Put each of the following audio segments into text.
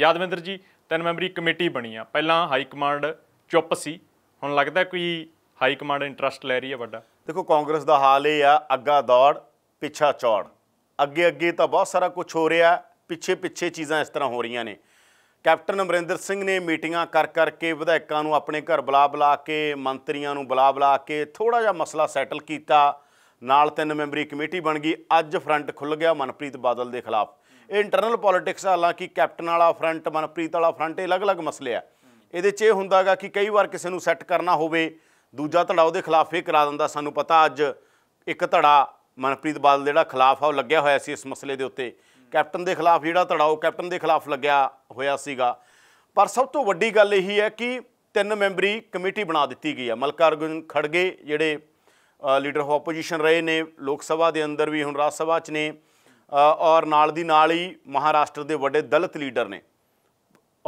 ਯਾਦਵਿੰਦਰ ਜੀ ਤਿੰਨ memory committee ਬਣੀ ਆ ਪਹਿਲਾਂ ਹਾਈ ਕਮਾਂਡ ਚੁੱਪ ਸੀ ਹੁਣ ਲੱਗਦਾ ਕੋਈ ਹਾਈ ਕਮਾਂਡ ਇੰਟਰਸਟ ਲੈ ਰਹੀ ਆ ਵੱਡਾ ਦੇਖੋ ਕਾਂਗਰਸ ਦਾ ਹਾਲ ਇਹ ਆ ਅੱਗਾ ਦੌੜ ਪਿੱਛਾ ਚੌੜ ਅੱਗੇ ਅੱਗੇ ਤਾਂ ਬਹੁਤ ਸਾਰਾ ਕੁਝ ਹੋ ਰਿਹਾ ਪਿੱਛੇ ਪਿੱਛੇ ਚੀਜ਼ਾਂ ਇਸ ਤਰ੍ਹਾਂ ਹੋ ਰਹੀਆਂ ਨੇ ਕੈਪਟਨ ਅਮਰਿੰਦਰ ਸਿੰਘ ਨੇ ਮੀਟਿੰਗਾਂ ਕਰ ਕਰਕੇ ਵਿਧਾਇਕਾਂ ਨੂੰ ਆਪਣੇ ਘਰ ਬੁਲਾ ਬੁਲਾ ਕੇ ਮੰਤਰੀਆਂ ਨੂੰ ਬੁਲਾ ਬੁਲਾ ਕੇ ਥੋੜਾ ਜਿਹਾ ਮਸਲਾ ਸੈਟਲ ਕੀਤਾ ਨਾਲ ਤਿੰਨ ਮੈਂਬਰੀ ਕਮੇਟੀ ਬਣ ਗਈ ਅੱਜ ਫਰੰਟ ਖੁੱਲ ਗਿਆ ਮਨਪ੍ਰੀਤ ਬਾਦਲ ਦੇ ਖਿਲਾਫ ਇਹ ਇੰਟਰਨਲ ਪੋਲਿਟਿਕਸ ਹਾਲਾਂਕਿ ਕੈਪਟਨ ਵਾਲਾ ਫਰੰਟ ਮਨਪ੍ਰੀਤ ਵਾਲਾ ਫਰੰਟ ਇਹ ਅਲੱਗ-ਅਲੱਗ ਮਸਲੇ ਆ ਇਹਦੇ 'ਚ ਇਹ ਹੁੰਦਾਗਾ ਕਿ ਕਈ ਵਾਰ ਕਿਸੇ ਨੂੰ ਸੈੱਟ ਕਰਨਾ ਹੋਵੇ ਦੂਜਾ ਧੜਾ ਉਹਦੇ ਖਿਲਾਫ ਇਹ ਕਰਾ ਦਿੰਦਾ ਸਾਨੂੰ ਪਤਾ ਅੱਜ ਇੱਕ ਧੜਾ ਮਨਪ੍ਰੀਤ ਬਾਦਲ ਜਿਹੜਾ ਖਿਲਾਫ ਆ ਉਹ ਲੱਗਿਆ ਹੋਇਆ ਸੀ ਇਸ ਮਸਲੇ ਦੇ ਉੱਤੇ ਕੈਪਟਨ ਦੇ ਖਿਲਾਫ ਜਿਹੜਾ ਧੜਾ ਉਹ ਕੈਪਟਨ ਦੇ ਖਿਲਾਫ ਲੱਗਿਆ ਹੋਇਆ ਸੀਗਾ ਪਰ ਸਭ ਤੋਂ ਵੱਡੀ ਗੱਲ ਇਹੀ ਹੈ ਕਿ ਤਿੰਨ ਮੈਂਬਰੀ ਕਮੇਟੀ ਬਣਾ ਦਿੱਤੀ ਗਈ ਹੈ ਮਲਕਾ ਖੜਗੇ ਜਿਹੜੇ ਲੀਡਰ ਆਫ ਆਪੋਜੀਸ਼ਨ ਰਹੇ ਨੇ ਲੋਕ ਸਭਾ ਦੇ ਅੰਦਰ ਵੀ ਹੁਣ ਰਾਜ ਸਭਾ 'ਚ ਨੇ ਔਰ ਨਾਲ ਦੀ ਨਾਲ ਹੀ ਮਹਾਰਾਸ਼ਟਰ ਦੇ ਵੱਡੇ ਦਲਿਤ ਲੀਡਰ ਨੇ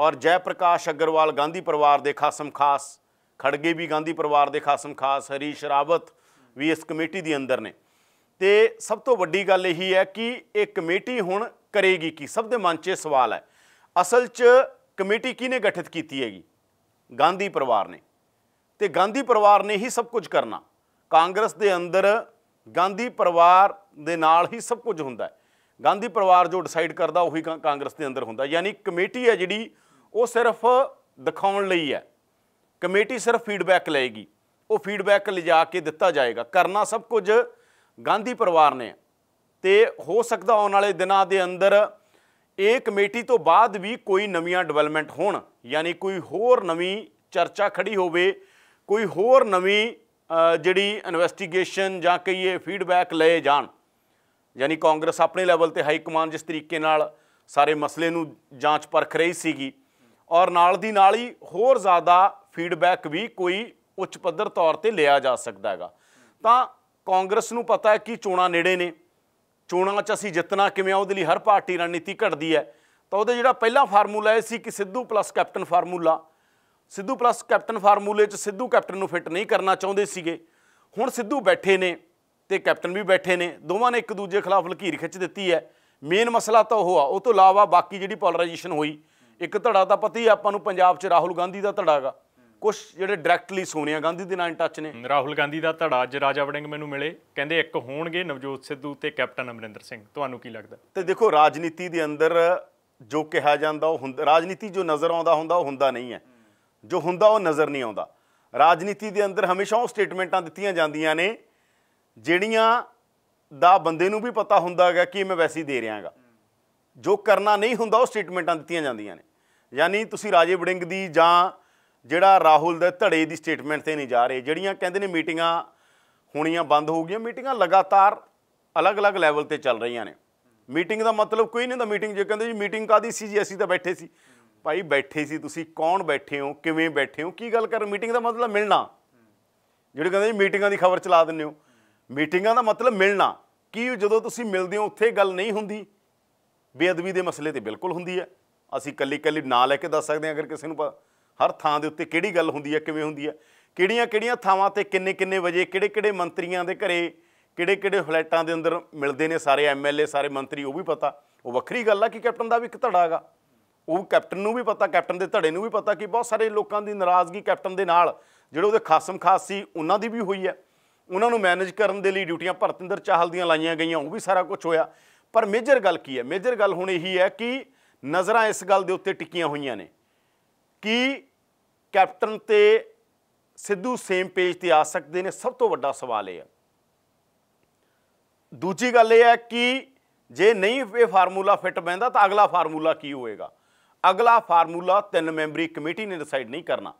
ਔਰ ਜੈ ਪ੍ਰਕਾਸ਼ ਅਗਰਵਾਲ ਗਾਂਧੀ ਪਰਿਵਾਰ ਦੇ ਖਾਸਮ ਖਾਸ ਖੜਗੇ ਵੀ ਗਾਂਧੀ ਪਰਿਵਾਰ ਦੇ ਖਾਸਮ ਖਾਸ ਹਰੀਸ਼ ਰਾਵਤ ਵੀ ਇਸ ਕਮੇਟੀ ਦੇ ਅੰਦਰ ਨੇ ਤੇ ਸਭ ਤੋਂ ਵੱਡੀ ਗੱਲ ਇਹੀ ਹੈ ਕਿ ਇਹ ਕਮੇਟੀ ਹੁਣ ਕਰੇਗੀ ਕੀ ਸਭ ਦੇ ਮਨ 'ਚ ਸਵਾਲ ਹੈ ਅਸਲ 'ਚ ਕਮੇਟੀ ਕਿਹਨੇ ਗਠਿਤ ਕੀਤੀ ਹੈਗੀ ਗਾਂਧੀ ਪਰਿਵਾਰ ਨੇ ਤੇ ਗਾਂਧੀ ਪਰਿਵਾਰ ਨੇ ਹੀ ਸਭ ਕੁਝ ਕਰਨਾ ਕਾਂਗਰਸ ਦੇ ਅੰਦਰ ਗਾਂਧੀ ਪਰਿਵਾਰ ਦੇ ਨਾਲ ਹੀ ਸਭ ਕੁਝ ਹੁੰਦਾ ਹੈ ਗਾਂਧੀ ਪਰਿਵਾਰ ਜੋ ਡਿਸਾਈਡ ਕਰਦਾ ਉਹੀ ਕਾਂਗਰਸ ਦੇ ਅੰਦਰ ਹੁੰਦਾ ਯਾਨੀ ਕਮੇਟੀ ਹੈ ਜਿਹੜੀ ਉਹ ਸਿਰਫ ਦਿਖਾਉਣ ਲਈ ਹੈ ਕਮੇਟੀ ਸਿਰਫ ਫੀਡਬੈਕ ਲਏਗੀ ਉਹ ਫੀਡਬੈਕ ਲਿਜਾ ਕੇ ਦਿੱਤਾ ਜਾਏਗਾ ਕਰਨਾ ਸਭ ਕੁਝ ਗਾਂਧੀ ਪਰਿਵਾਰ ਨੇ ਤੇ ਹੋ ਸਕਦਾ ਆਉਣ ਵਾਲੇ ਦਿਨਾਂ ਦੇ ਅੰਦਰ ਇਹ ਕਮੇਟੀ ਤੋਂ ਬਾਅਦ ਵੀ ਕੋਈ ਨਵੀਆਂ ਡਿਵੈਲਪਮੈਂਟ ਹੋਣ ਯਾਨੀ ਕੋਈ ਹੋਰ ਨਵੀਂ ਚਰਚਾ ਖੜੀ ਹੋਵੇ ਕੋਈ ਹੋਰ ਨਵੀਂ ਜਿਹੜੀ ਇਨਵੈਸਟੀਗੇਸ਼ਨ ਜਾਂ ਕਈ ਇਹ ਫੀਡਬੈਕ ਲਏ ਜਾਣ ਯਾਨੀ ਕਾਂਗਰਸ ਆਪਣੇ ਲੈਵਲ ਤੇ ਹਾਈ ਕਮਾਂਡ ਜਿਸ ਤਰੀਕੇ ਨਾਲ ਸਾਰੇ ਮਸਲੇ ਨੂੰ ਜਾਂਚ ਪਰਖ ਰਹੀ ਸੀਗੀ ਔਰ ਨਾਲ ਦੀ ਨਾਲ ਹੀ ਹੋਰ ਜ਼ਿਆਦਾ ਫੀਡਬੈਕ ਵੀ ਕੋਈ ਉੱਚ ਪੱਧਰ ਤੌਰ ਤੇ ਲਿਆ ਜਾ ਸਕਦਾ ਹੈਗਾ ਤਾਂ ਕਾਂਗਰਸ ਨੂੰ ਪਤਾ ਹੈ ਕਿ ਚੋਣਾਂ ਨੇੜੇ ਨੇ ਚੋਣਾਂ 'ਚ ਅਸੀਂ ਜਿੱਤਣਾ ਕਿਵੇਂ ਆ ਉਹਦੇ ਲਈ ਹਰ ਪਾਰਟੀ ਰਣਨੀਤੀ ਘੜਦੀ ਹੈ ਤਾਂ ਉਹਦੇ ਜਿਹੜਾ ਪਹਿਲਾ ਫਾਰਮੂਲਾ ਇਹ ਸੀ ਕਿ Sidhu plus captain formula Sidhu plus captain ਫਾਰਮੂਲੇ 'ਚ ਸਿੱਧੂ ਕੈਪਟਨ ਨੂੰ ਫਿੱਟ ਨਹੀਂ ਕਰਨਾ ਚਾਹੁੰਦੇ ਸੀਗੇ ਹੁਣ ਸਿੱਧੂ ਬੈਠੇ ਨੇ ਤੇ ਕੈਪਟਨ ਵੀ ਬੈਠੇ ਨੇ ਦੋਵਾਂ ਨੇ ਇੱਕ ਦੂਜੇ ਖਿਲਾਫ ਲਕੀਰ ਖਿੱਚ ਦਿੱਤੀ ਹੈ ਮੇਨ ਮਸਲਾ ਤਾਂ ਉਹ ਆ ਉਹ ਤੋਂ ਇਲਾਵਾ ਬਾਕੀ ਜਿਹੜੀ ਪੋਲਰਾਈਜੇਸ਼ਨ ਹੋਈ ਇੱਕ ਧੜਾ ਤਾਂ ਪਤਾ ਹੀ ਆਪਾਂ ਨੂੰ ਪੰਜਾਬ 'ਚ ਰਾਹੁਲ ਗਾਂਧੀ ਦਾ ਧੜਾਗਾ ਕੁਝ ਜਿਹੜੇ ਡਾਇਰੈਕਟਲੀ ਸੋਨੀਆ ਗਾਂਧੀ ਦੇ ਨਾਲ ਟੱਚ ਨੇ ਰਾਹੁਲ ਗਾਂਧੀ ਦਾ ਧੜਾ ਅੱਜ ਰਾਜਾ ਵੜਿੰਗ ਮੈਨੂੰ ਮਿਲੇ ਕਹਿੰਦੇ ਇੱਕ ਹੋਣਗੇ ਨਵਜੋਤ ਸਿੱਧੂ ਤੇ ਕੈਪਟਨ ਅਮਰਿੰਦਰ ਸਿੰਘ ਤੁਹਾਨੂੰ ਕੀ ਲੱਗਦਾ ਤੇ ਦੇਖੋ ਰਾਜਨੀਤੀ ਦੇ ਅੰਦਰ ਜੋ ਕਿਹਾ ਜਾਂਦਾ ਉਹ ਹੁੰਦਾ ਰਾਜਨੀਤੀ ਜੋ ਨਜ਼ਰ ਆਉਂਦਾ ਹੁੰਦਾ ਉਹ ਹੁੰਦਾ ਨਹੀਂ ਹੈ ਜੋ ਹੁੰਦਾ ਉਹ ਨਜ਼ਰ ਨਹੀਂ ਆਉਂਦਾ ਰਾਜਨੀਤੀ ਦੇ ਅੰਦਰ ਹਮੇਸ਼ਾ ਉਹ ਸਟੇਟਮੈਂਟਾਂ ਦਿੱਤੀਆਂ ਜਾਂਦੀਆਂ ਨੇ ਜਿਹੜੀਆਂ ਦਾ ਬੰਦੇ ਨੂੰ ਵੀ ਪਤਾ ਹੁੰਦਾ ਹੈਗਾ ਕਿ ਮੈਂ ਵੈਸੀ ਦੇ ਰਿਹਾਗਾ ਜੋ ਕਰਨਾ ਨਹੀਂ ਹੁੰਦਾ ਉਹ ਸਟੇਟਮੈਂਟਾਂ ਦਿੱਤੀਆਂ ਜਾਂਦੀਆਂ ਨੇ ਯਾਨੀ ਤੁਸੀਂ ਰਾਜੇ ਵੜਿੰਗ ਦੀ ਜਾਂ ਜਿਹੜਾ ਰਾਹੁਲ ਦੇ ਧੜੇ ਦੀ ਸਟੇਟਮੈਂਟ ਤੇ ਨਹੀਂ ਜਾ ਰਹੇ ਜਿਹੜੀਆਂ ਕਹਿੰਦੇ ਨੇ ਮੀਟਿੰਗਾਂ ਹੋਣੀਆਂ ਬੰਦ ਹੋ ਗਈਆਂ ਮੀਟਿੰਗਾਂ ਲਗਾਤਾਰ ਅਲੱਗ-ਅਲੱਗ ਲੈਵਲ ਤੇ ਚੱਲ ਰਹੀਆਂ ਨੇ ਮੀਟਿੰਗ ਦਾ ਮਤਲਬ ਕੋਈ ਨਹੀਂ ਹੁੰਦਾ ਮੀਟਿੰਗ ਜੇ ਕਹਿੰਦੇ ਜੀ ਮੀਟਿੰਗ ਕਾਦੀ ਸੀ ਜੀ ਅਸੀਂ ਤਾਂ ਬੈਠੇ ਸੀ ਭਾਈ ਬੈਠੇ ਸੀ ਤੁਸੀਂ ਕੌਣ ਬੈਠੇ ਹੋ ਕਿਵੇਂ ਬੈਠੇ ਹੋ ਕੀ ਗੱਲ ਕਰ ਮੀਟਿੰਗ ਦਾ ਮਤਲਬ ਮਿਲਣਾ ਜਿਹੜੇ ਕਹਿੰਦੇ ਜੀ ਮੀਟਿੰਗਾਂ ਦੀ ਖਬਰ ਚਲਾ ਦਿੰਦੇ ਹੋ ਮੀਟਿੰਗਾਂ ਦਾ ਮਤਲਬ ਮਿਲਣਾ ਕੀ ਜਦੋਂ ਤੁਸੀਂ ਮਿਲਦੇ ਹੋ ਉੱਥੇ ਗੱਲ ਨਹੀਂ ਹੁੰਦੀ ਬੇਅਦਬੀ ਦੇ ਮਸਲੇ ਤੇ ਬਿਲਕੁਲ ਹੁੰਦੀ ਹੈ ਅਸੀਂ ਕੱਲੀ ਕੱਲੀ ਨਾਂ ਲੈ ਕੇ ਦੱਸ ਸਕਦੇ ਹਾਂ ਅਗਰ ਕਿਸੇ ਨੂੰ ਹਰ ਥਾਂ ਦੇ ਉੱਤੇ ਕਿਹੜੀ ਗੱਲ ਹੁੰਦੀ ਹੈ ਕਿਵੇਂ ਹੁੰਦੀ ਹੈ ਕਿਹੜੀਆਂ ਕਿਹੜੀਆਂ ਥਾਵਾਂ ਤੇ ਕਿੰਨੇ ਕਿੰਨੇ ਵਜੇ ਕਿਹੜੇ ਕਿਹੜੇ ਮੰਤਰੀਆਂ ਦੇ ਘਰੇ ਕਿਹੜੇ ਕਿਹੜੇ ਫਲੈਟਾਂ ਦੇ ਅੰਦਰ ਮਿਲਦੇ ਨੇ ਸਾਰੇ ਐਮਐਲਏ ਸਾਰੇ ਮੰਤਰੀ ਉਹ ਵੀ ਪਤਾ ਉਹ ਵੱਖਰੀ ਗੱਲ ਆ ਕਿ ਕੈਪਟਨ ਦਾ ਵੀ ਇੱਕ ਧੜਾ ਹੈਗਾ ਉਹ ਕੈਪਟਨ ਨੂੰ ਵੀ ਪਤਾ ਕੈਪਟਨ ਦੇ ਧੜੇ ਨੂੰ ਵੀ ਪਤਾ ਕਿ ਬਹੁਤ ਸਾਰੇ ਲੋਕਾਂ ਦੀ ਨਾਰਾਜ਼ਗੀ ਕੈਪਟਨ ਦੇ ਨਾਲ ਜਿਹੜੇ ਉਹਦੇ ਖਾਸਮ ਖਾਸ ਸੀ ਉਹਨਾਂ ਦੀ ਵੀ ਹੋਈ ਹੈ ਉਹਨਾਂ ਨੂੰ ਮੈਨੇਜ ਕਰਨ ਦੇ ਲਈ ਡਿਊਟੀਆਂ ਭਰਤਿੰਦਰ ਚਾਹਲ ਦੀਆਂ ਲਾਈਆਂ ਗਈਆਂ ਉਹ ਵੀ ਸਾਰਾ ਕੁਝ ਹੋਇਆ ਪਰ ਮੇਜਰ ਗੱਲ ਕੀ ਹੈ ਮੇਜਰ ਗੱਲ ਹੁਣ ਇਹੀ ਹੈ ਕਿ ਨਜ਼ਰਾਂ ਇਸ ਗੱਲ ਦੇ ਉੱਤੇ ਟਿਕੀਆਂ ਹੋਈਆਂ ਨੇ ਕਿ ਕੈਪਟਨ ਤੇ ਸਿੱਧੂ ਸੇਮ ਪੇਜ ਤੇ ਆ ਸਕਦੇ ਨੇ ਸਭ ਤੋਂ ਵੱਡਾ ਸਵਾਲ ਇਹ ਹੈ ਦੂਜੀ ਗੱਲ ਇਹ ਹੈ ਕਿ ਜੇ ਨਹੀਂ ਇਹ ਫਾਰਮੂਲਾ ਫਿੱਟ ਬੈਂਦਾ ਤਾਂ ਅਗਲਾ ਫਾਰਮੂਲਾ ਕੀ ਹੋਏਗਾ ਅਗਲਾ ਫਾਰਮੂਲਾ ਤਿੰਨ ਮੈਂਬਰੀ ਕਮੇਟੀ ਨੇ ਡਿਸਾਈਡ ਨਹੀਂ ਕਰਨਾ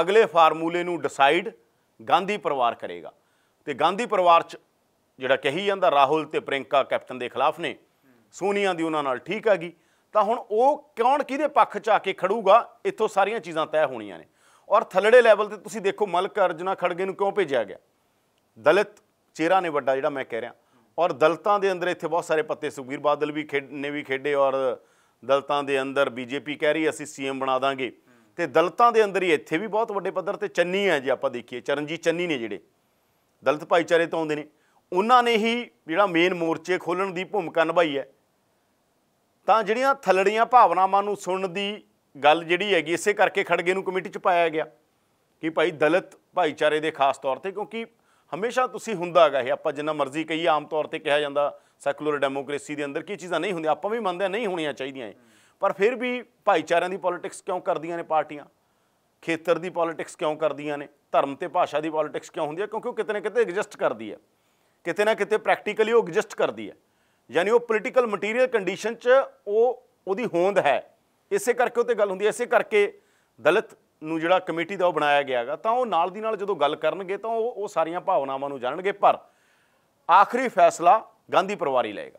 ਅਗਲੇ ਫਾਰਮੂਲੇ ਨੂੰ ਡਿਸਾਈਡ ਗਾਂਧੀ ਪਰਿਵਾਰ ਕਰੇਗਾ ਤੇ ਗਾਂਧੀ ਪਰਿਵਾਰ 'ਚ ਜਿਹੜਾ ਕਹੀ ਜਾਂਦਾ ਰਾਹੁਲ ਤੇ ਪ੍ਰਿੰਕਾ ਕੈਪਟਨ ਦੇ ਖਿਲਾਫ ਨੇ ਸੋਨੀਆ ਦੀ ਉਹਨਾਂ ਨਾਲ ਠੀਕ ਹੈਗੀ ਤਾਂ ਹੁਣ ਉਹ ਕੌਣ ਕਿਹਦੇ ਪੱਖ 'ਚ ਆ ਕੇ ਖੜੂਗਾ ਇੱਥੋਂ ਸਾਰੀਆਂ ਚੀਜ਼ਾਂ ਤੈਅ ਹੋਣੀਆਂ ਨੇ ਔਰ ਥੱਲੜੇ ਲੈਵਲ ਤੇ ਤੁਸੀਂ ਦੇਖੋ ਮਲਕ ਅਰਜੁਨਾ ਖੜਗੇ ਨੂੰ ਕਿਉਂ ਭੇਜਿਆ ਗਿਆ ਦਲਿਤ ਚਿਹਰਾ ਨੇ ਵੱਡਾ ਜਿਹੜਾ ਮੈਂ ਕਹਿ ਰਿਹਾ ਔਰ ਦਲਤਾਂ ਦੇ ਅੰਦਰ ਇੱਥੇ ਬਹੁਤ ਸਾਰੇ ਪੱਤੇ ਸੁਖਬੀਰ ਬਾਦਲ ਵੀ ਨੇ ਵੀ ਖੇਡੇ ਔਰ ਦਲਤਾਂ ਦੇ ਅੰਦਰ ਬੀਜੇਪੀ ਕਹਿ ਰਹੀ ਅਸੀਂ ਸੀਐਮ ਬਣਾ ਦਾਂਗੇ ਤੇ ਦਲਤਾਂ ਦੇ ਅੰਦਰ ਹੀ ਇੱਥੇ ਵੀ ਬਹੁਤ ਵੱਡੇ ਪੱਧਰ ਤੇ ਚੰਨੀ ਹੈ ਜੇ ਆਪਾਂ ਦੇਖੀਏ ਚਰਨਜੀਤ ਚੰਨੀ ਨੇ ਜਿਹੜੇ ਦਲਿਤ ਭਾਈਚਾਰੇ ਤੋਂ ਆਉਂਦੇ ਨੇ ਉਹਨਾਂ ਨੇ ਹੀ ਜਿਹੜਾ ਮੇਨ ਮੋਰਚੇ ਖੋਲਣ ਦੀ ਭੂਮਿਕਾ ਨਿਭਾਈ ਹੈ ਤਾਂ ਜਿਹੜੀਆਂ ਥਲੜੀਆਂ ਭਾਵਨਾਵਾਂ ਨੂੰ ਸੁਣਨ ਦੀ ਗੱਲ ਜਿਹੜੀ ਹੈਗੀ ਇਸੇ ਕਰਕੇ ਖੜਗੇ ਨੂੰ ਕਮੇਟੀ 'ਚ ਪਾਇਆ ਗਿਆ ਕਿ ਭਾਈ ਦਲਿਤ ਭਾਈਚਾਰੇ ਦੇ ਖਾਸ ਤੌਰ ਤੇ ਕਿਉਂਕਿ ਹਮੇਸ਼ਾ ਤੁਸੀਂ ਹੁੰਦਾਗਾ ਇਹ ਆਪਾਂ ਜਿੰਨਾ ਮਰਜ਼ੀ ਕਹੀ ਆਮ ਤੌਰ ਤੇ ਕਿਹਾ ਜਾਂਦਾ ਸੈਕੂਲਰ ਡੈਮੋਕ੍ਰੇਸੀ ਦੇ ਅੰਦਰ ਕੀ ਚੀਜ਼ਾਂ ਨਹੀਂ ਹੁੰਦੀਆਂ ਆਪਾਂ ਵੀ ਮੰਨਦੇ ਨਹੀਂ ਹੋਣੀਆਂ ਚਾਹੀਦੀਆਂ ਪਰ ਫਿਰ ਵੀ ਭਾਈਚਾਰਿਆਂ ਦੀ ਪੋਲਿਟਿਕਸ ਕਿਉਂ ਕਰਦੀਆਂ ਨੇ ਪਾਰਟੀਆਂ ਖੇਤਰ ਦੀ ਪੋਲਿਟਿਕਸ ਕਿਉਂ ਕਰਦੀਆਂ ਨੇ ਧਰਮ ਤੇ ਭਾਸ਼ਾ ਦੀ ਪੋਲਿਟਿਕਸ ਕਿਉਂ ਹੁੰਦੀ ਹੈ ਕਿਉਂਕਿ ਉਹ ਕਿਤੇ ਨਾ ਕਿਤੇ ਐਗਜ਼ਿਸਟ ਕਰਦੀ ਹੈ ਕਿਤੇ ਨਾ ਕਿਤੇ ਪ੍ਰੈਕਟੀਕਲੀ ਉਹ ਐਗਜ਼ਿਸਟ ਕਰਦੀ ਹੈ ਯਾਨੀ ਉਹ ਪੋਲਿਟੀਕਲ ਮਟੀਰੀਅਲ ਕੰਡੀਸ਼ਨ 'ਚ ਉਹ ਉਹਦੀ ਹੋਂਦ ਹੈ ਇਸੇ ਕਰਕੇ ਉਹ ਤੇ ਗੱਲ ਹੁੰਦੀ ਹੈ ਇਸੇ ਕਰਕੇ ਦਲਿਤ ਨੂੰ ਜਿਹੜਾ ਕਮੇਟੀ ਦਾ ਉਹ ਬਣਾਇਆ ਗਿਆਗਾ ਤਾਂ ਉਹ ਨਾਲ ਦੀ ਨਾਲ ਜਦੋਂ ਗੱਲ ਕਰਨਗੇ ਤਾਂ ਉਹ ਉਹ ਸਾਰੀਆਂ ਭਾਵਨਾਵਾਂ ਨੂੰ ਜਾਣਨਗੇ ਪਰ ਆਖਰੀ ਫੈਸਲਾ ਗਾਂਧੀ ਪਰਿਵਾਰ ਹੀ ਲਏਗਾ